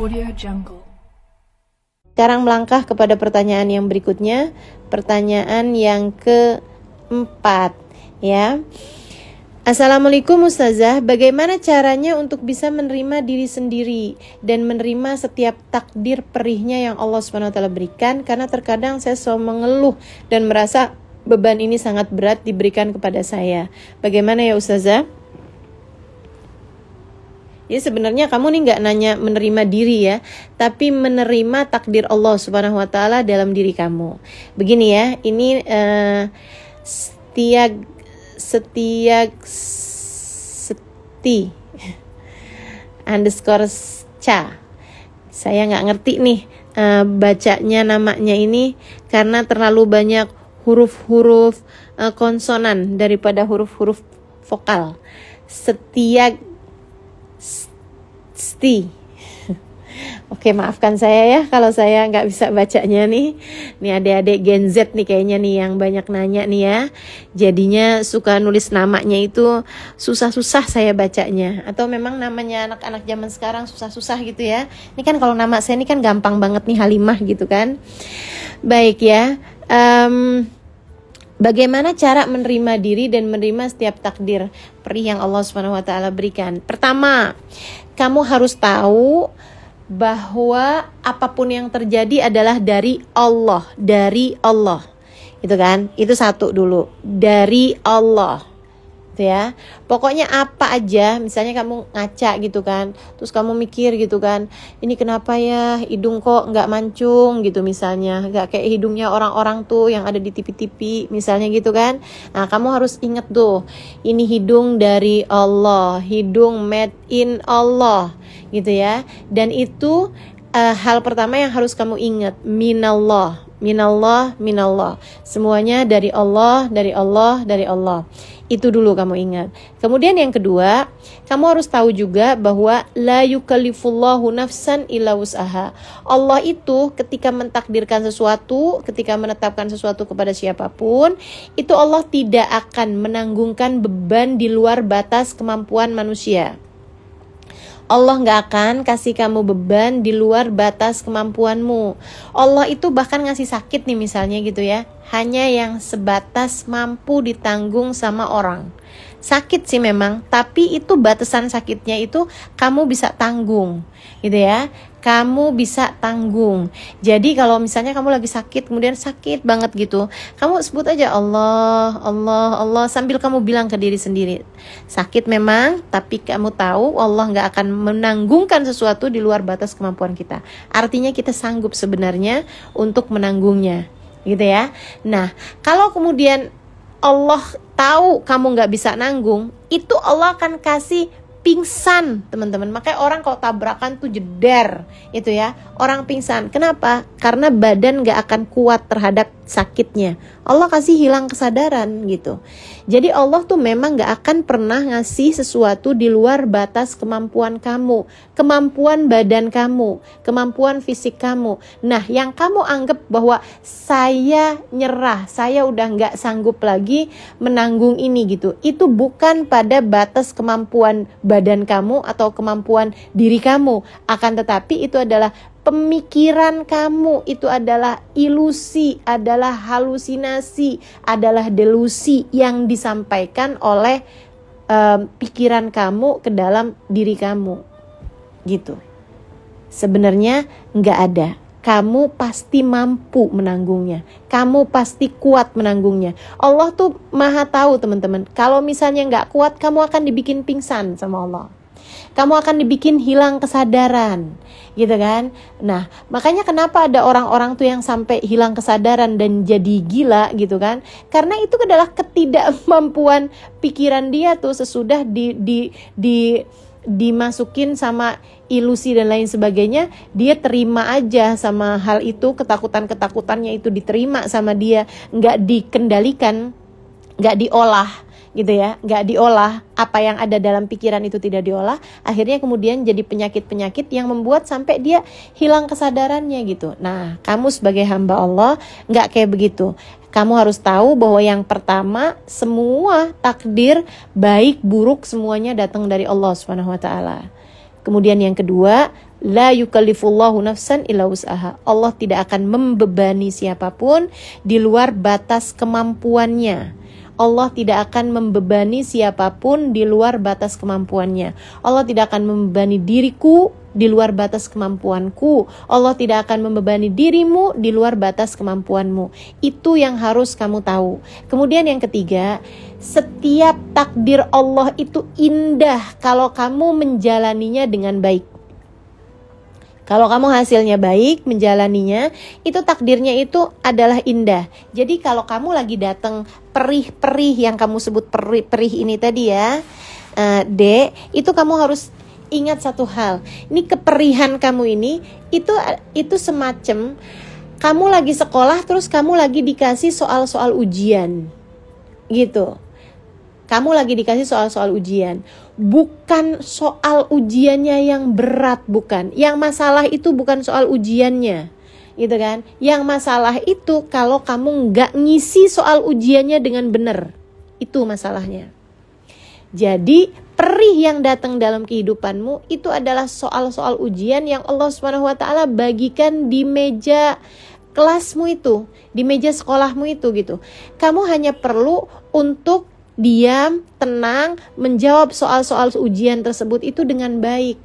Audio Jungle. Sekarang melangkah kepada pertanyaan yang berikutnya, pertanyaan yang keempat, ya. Assalamualaikum Ustazah, bagaimana caranya untuk bisa menerima diri sendiri dan menerima setiap takdir perihnya yang Allah SWT berikan karena terkadang saya selalu mengeluh dan merasa beban ini sangat berat diberikan kepada saya. Bagaimana ya Ustazah? Jadi ya, sebenarnya kamu nih nggak nanya menerima diri ya, tapi menerima takdir Allah Subhanahu wa taala dalam diri kamu. Begini ya, ini uh, eh, setia setia seti underscore ca. Saya nggak ngerti nih uh, bacanya namanya ini karena terlalu banyak huruf-huruf uh, konsonan daripada huruf-huruf vokal. Setiap Sti. Oke, maafkan saya ya kalau saya nggak bisa bacanya nih. Nih adik-adik Gen Z nih kayaknya nih yang banyak nanya nih ya. Jadinya suka nulis namanya itu susah-susah saya bacanya. Atau memang namanya anak-anak zaman sekarang susah-susah gitu ya. Ini kan kalau nama saya ini kan gampang banget nih Halimah gitu kan. Baik ya. Um, Bagaimana cara menerima diri dan menerima setiap takdir perih yang Allah Subhanahu wa taala berikan? Pertama, kamu harus tahu bahwa apapun yang terjadi adalah dari Allah, dari Allah. Itu kan? Itu satu dulu, dari Allah. Gitu ya pokoknya apa aja misalnya kamu ngaca gitu kan terus kamu mikir gitu kan ini kenapa ya hidung kok nggak mancung gitu misalnya nggak kayak hidungnya orang-orang tuh yang ada di tipi-tipi misalnya gitu kan nah kamu harus inget tuh ini hidung dari Allah hidung made in Allah gitu ya dan itu uh, hal pertama yang harus kamu ingat minallah minallah minallah semuanya dari Allah dari Allah dari Allah itu dulu kamu ingat kemudian yang kedua kamu harus tahu juga bahwa la yukallifullahu nafsan illa wus'aha Allah itu ketika mentakdirkan sesuatu ketika menetapkan sesuatu kepada siapapun itu Allah tidak akan menanggungkan beban di luar batas kemampuan manusia Allah nggak akan kasih kamu beban di luar batas kemampuanmu. Allah itu bahkan ngasih sakit nih misalnya gitu ya. Hanya yang sebatas mampu ditanggung sama orang sakit sih memang, tapi itu batasan sakitnya itu kamu bisa tanggung, gitu ya. Kamu bisa tanggung. Jadi kalau misalnya kamu lagi sakit, kemudian sakit banget gitu, kamu sebut aja Allah, Allah, Allah sambil kamu bilang ke diri sendiri, sakit memang, tapi kamu tahu Allah nggak akan menanggungkan sesuatu di luar batas kemampuan kita. Artinya kita sanggup sebenarnya untuk menanggungnya gitu ya. Nah, kalau kemudian Allah tahu kamu nggak bisa nanggung, itu Allah akan kasih pingsan teman-teman makanya orang kalau tabrakan tuh jeder itu ya orang pingsan kenapa karena badan nggak akan kuat terhadap sakitnya Allah kasih hilang kesadaran gitu. Jadi Allah tuh memang gak akan pernah ngasih sesuatu di luar batas kemampuan kamu, kemampuan badan kamu, kemampuan fisik kamu. Nah yang kamu anggap bahwa saya nyerah, saya udah gak sanggup lagi menanggung ini gitu. Itu bukan pada batas kemampuan badan kamu atau kemampuan diri kamu. Akan tetapi itu adalah pemikiran kamu itu adalah ilusi, adalah halusinasi, adalah delusi yang disampaikan oleh um, pikiran kamu ke dalam diri kamu. Gitu. Sebenarnya nggak ada. Kamu pasti mampu menanggungnya. Kamu pasti kuat menanggungnya. Allah tuh maha tahu teman-teman. Kalau misalnya nggak kuat, kamu akan dibikin pingsan sama Allah kamu akan dibikin hilang kesadaran gitu kan nah makanya kenapa ada orang-orang tuh yang sampai hilang kesadaran dan jadi gila gitu kan karena itu adalah ketidakmampuan pikiran dia tuh sesudah di di di dimasukin sama ilusi dan lain sebagainya, dia terima aja sama hal itu, ketakutan-ketakutannya itu diterima sama dia, nggak dikendalikan, nggak diolah gitu ya nggak diolah apa yang ada dalam pikiran itu tidak diolah akhirnya kemudian jadi penyakit-penyakit yang membuat sampai dia hilang kesadarannya gitu nah kamu sebagai hamba Allah nggak kayak begitu kamu harus tahu bahwa yang pertama semua takdir baik buruk semuanya datang dari Allah Subhanahu wa taala. Kemudian yang kedua, la yukallifullahu nafsan illa Allah tidak akan membebani siapapun di luar batas kemampuannya. Allah tidak akan membebani siapapun di luar batas kemampuannya. Allah tidak akan membebani diriku di luar batas kemampuanku. Allah tidak akan membebani dirimu di luar batas kemampuanmu. Itu yang harus kamu tahu. Kemudian yang ketiga, setiap takdir Allah itu indah kalau kamu menjalaninya dengan baik. Kalau kamu hasilnya baik, menjalaninya, itu takdirnya itu adalah indah. Jadi kalau kamu lagi datang perih-perih yang kamu sebut perih-perih ini tadi ya, uh, eh, D, itu kamu harus ingat satu hal. Ini keperihan kamu ini itu itu semacam kamu lagi sekolah terus kamu lagi dikasih soal-soal ujian. Gitu. Kamu lagi dikasih soal-soal ujian bukan soal ujiannya yang berat bukan. Yang masalah itu bukan soal ujiannya. Gitu kan? Yang masalah itu kalau kamu nggak ngisi soal ujiannya dengan benar. Itu masalahnya. Jadi perih yang datang dalam kehidupanmu itu adalah soal-soal ujian yang Allah Subhanahu wa taala bagikan di meja kelasmu itu, di meja sekolahmu itu gitu. Kamu hanya perlu untuk diam, tenang, menjawab soal-soal ujian tersebut itu dengan baik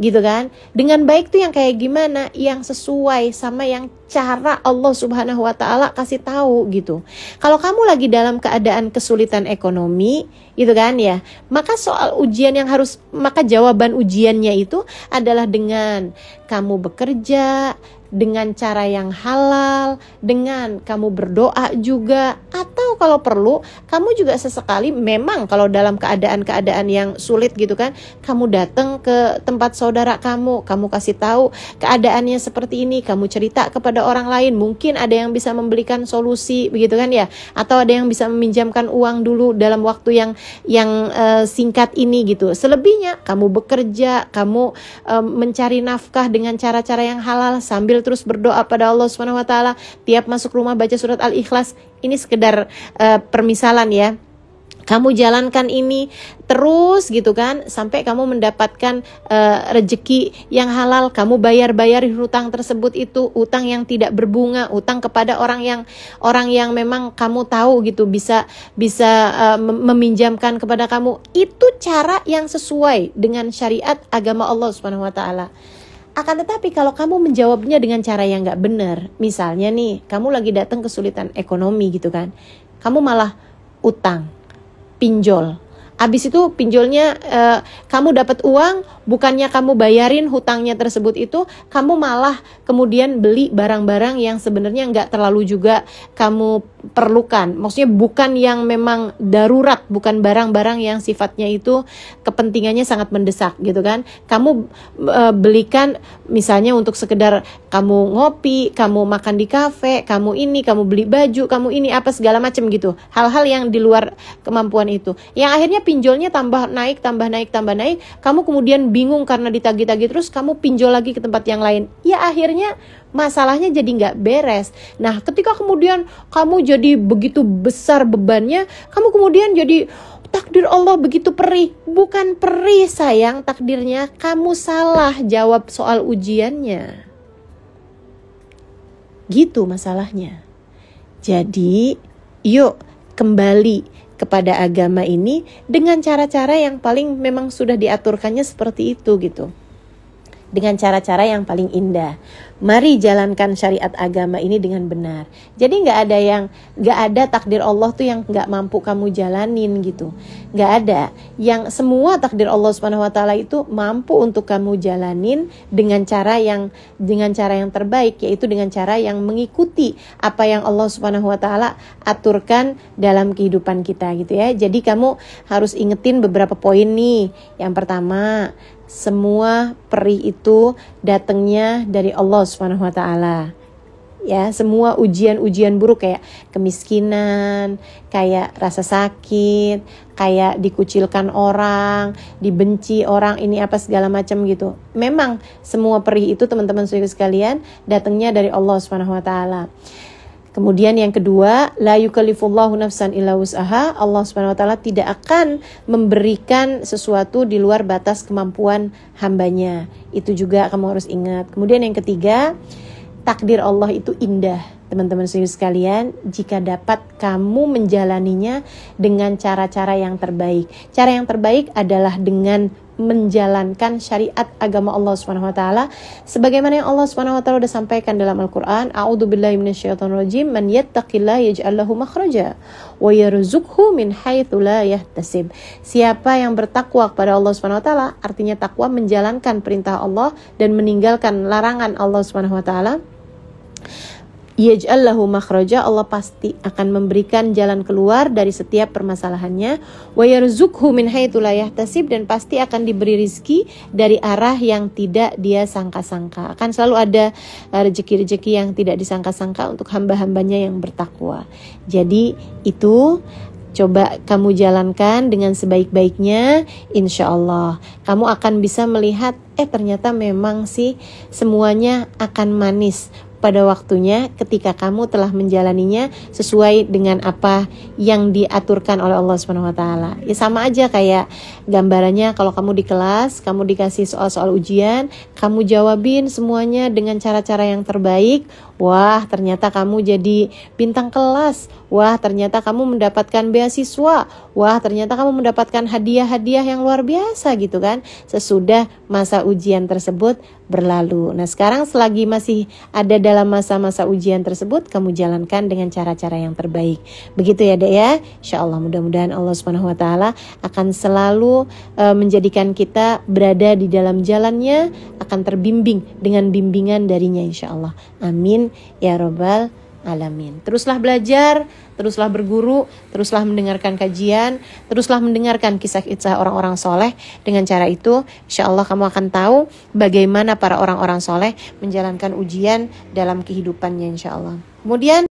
gitu kan dengan baik tuh yang kayak gimana yang sesuai sama yang cara Allah Subhanahu wa taala kasih tahu gitu kalau kamu lagi dalam keadaan kesulitan ekonomi gitu kan ya maka soal ujian yang harus maka jawaban ujiannya itu adalah dengan kamu bekerja dengan cara yang halal, dengan kamu berdoa juga, atau kalau perlu, kamu juga sesekali memang kalau dalam keadaan-keadaan yang sulit gitu kan, kamu datang ke tempat saudara saudara kamu, kamu kasih tahu keadaannya seperti ini, kamu cerita kepada orang lain, mungkin ada yang bisa membelikan solusi begitu kan ya, atau ada yang bisa meminjamkan uang dulu dalam waktu yang yang uh, singkat ini gitu. Selebihnya kamu bekerja, kamu uh, mencari nafkah dengan cara-cara yang halal sambil terus berdoa pada Allah swt tiap masuk rumah baca surat Al-Ikhlas. Ini sekedar uh, permisalan ya kamu jalankan ini terus gitu kan sampai kamu mendapatkan uh, rejeki yang halal kamu bayar-bayar hutang tersebut itu utang yang tidak berbunga utang kepada orang yang orang yang memang kamu tahu gitu bisa bisa uh, meminjamkan kepada kamu itu cara yang sesuai dengan syariat agama Allah Subhanahu wa taala akan tetapi kalau kamu menjawabnya dengan cara yang nggak benar misalnya nih kamu lagi datang kesulitan ekonomi gitu kan kamu malah utang pinjol Abis itu pinjolnya uh, kamu dapat uang, bukannya kamu bayarin hutangnya tersebut itu, kamu malah kemudian beli barang-barang yang sebenarnya nggak terlalu juga kamu perlukan. Maksudnya bukan yang memang darurat, bukan barang-barang yang sifatnya itu kepentingannya sangat mendesak gitu kan. Kamu uh, belikan misalnya untuk sekedar kamu ngopi, kamu makan di kafe, kamu ini, kamu beli baju, kamu ini apa segala macam gitu. Hal-hal yang di luar kemampuan itu. Yang akhirnya pinjolnya tambah naik, tambah naik, tambah naik, kamu kemudian bingung karena ditagi-tagi terus, kamu pinjol lagi ke tempat yang lain. Ya akhirnya masalahnya jadi nggak beres. Nah, ketika kemudian kamu jadi begitu besar bebannya, kamu kemudian jadi takdir Allah begitu perih. Bukan perih sayang takdirnya, kamu salah jawab soal ujiannya. Gitu masalahnya. Jadi, yuk kembali kepada agama ini dengan cara-cara yang paling memang sudah diaturkannya seperti itu gitu dengan cara-cara yang paling indah. Mari jalankan syariat agama ini dengan benar. Jadi nggak ada yang nggak ada takdir Allah tuh yang nggak mampu kamu jalanin gitu. Nggak ada. Yang semua takdir Allah Subhanahu Wa Taala itu mampu untuk kamu jalanin dengan cara yang dengan cara yang terbaik, yaitu dengan cara yang mengikuti apa yang Allah Subhanahu Wa Taala aturkan dalam kehidupan kita gitu ya. Jadi kamu harus ingetin beberapa poin nih. Yang pertama, semua perih itu datangnya dari Allah Subhanahu wa taala. Ya, semua ujian-ujian buruk kayak kemiskinan, kayak rasa sakit, kayak dikucilkan orang, dibenci orang, ini apa segala macam gitu. Memang semua perih itu teman-teman sukses sekalian datangnya dari Allah Subhanahu wa taala. Kemudian yang kedua, la yukallifullahu nafsan illa wus'aha. Allah Subhanahu wa taala tidak akan memberikan sesuatu di luar batas kemampuan hambanya. Itu juga kamu harus ingat. Kemudian yang ketiga, takdir Allah itu indah Teman-teman sendiri sekalian, jika dapat kamu menjalaninya dengan cara-cara yang terbaik. Cara yang terbaik adalah dengan menjalankan syariat agama Allah Subhanahu wa taala sebagaimana yang Allah Subhanahu wa taala sudah sampaikan dalam Al-Qur'an a'udzubillahi minasyaitonirrajim man yattaqillaha yaj'al lahu makhraja wa yarzuqhu min haitsu la yahtasib siapa yang bertakwa kepada Allah Subhanahu wa taala artinya takwa menjalankan perintah Allah dan meninggalkan larangan Allah Subhanahu wa taala yaj'allahu makhraja Allah pasti akan memberikan jalan keluar dari setiap permasalahannya wa yarzuqhu min haitsu la yahtasib dan pasti akan diberi rizki dari arah yang tidak dia sangka-sangka akan selalu ada eh, rezeki-rezeki yang tidak disangka-sangka untuk hamba-hambanya yang bertakwa jadi itu Coba kamu jalankan dengan sebaik-baiknya, insya Allah kamu akan bisa melihat, eh ternyata memang sih semuanya akan manis pada waktunya ketika kamu telah menjalaninya sesuai dengan apa yang diaturkan oleh Allah Subhanahu wa taala. Ya sama aja kayak gambarannya kalau kamu di kelas, kamu dikasih soal-soal ujian, kamu jawabin semuanya dengan cara-cara yang terbaik Wah, ternyata kamu jadi bintang kelas. Wah, ternyata kamu mendapatkan beasiswa. Wah, ternyata kamu mendapatkan hadiah-hadiah yang luar biasa gitu kan. Sesudah masa ujian tersebut berlalu. Nah, sekarang selagi masih ada dalam masa-masa ujian tersebut, kamu jalankan dengan cara-cara yang terbaik. Begitu ya, Dek ya. Insya Allah mudah-mudahan Allah Subhanahu wa taala akan selalu e, menjadikan kita berada di dalam jalannya, akan terbimbing dengan bimbingan darinya insya Allah. Amin ya Robbal Alamin. Teruslah belajar, teruslah berguru, teruslah mendengarkan kajian, teruslah mendengarkan kisah-kisah orang-orang soleh. Dengan cara itu, insya Allah kamu akan tahu bagaimana para orang-orang soleh menjalankan ujian dalam kehidupannya insya Allah. Kemudian